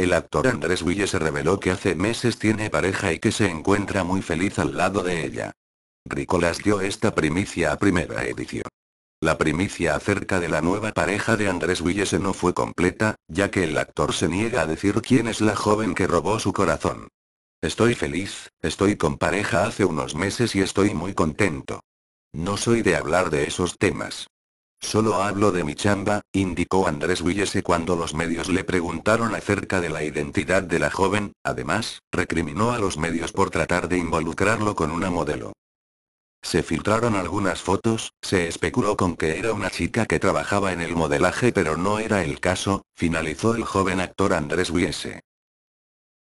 El actor Andrés se reveló que hace meses tiene pareja y que se encuentra muy feliz al lado de ella. Ricolas dio esta primicia a primera edición. La primicia acerca de la nueva pareja de Andrés Willese no fue completa, ya que el actor se niega a decir quién es la joven que robó su corazón. Estoy feliz, estoy con pareja hace unos meses y estoy muy contento. No soy de hablar de esos temas. Solo hablo de mi chamba, indicó Andrés Willese cuando los medios le preguntaron acerca de la identidad de la joven, además, recriminó a los medios por tratar de involucrarlo con una modelo. Se filtraron algunas fotos, se especuló con que era una chica que trabajaba en el modelaje pero no era el caso, finalizó el joven actor Andrés Wiese.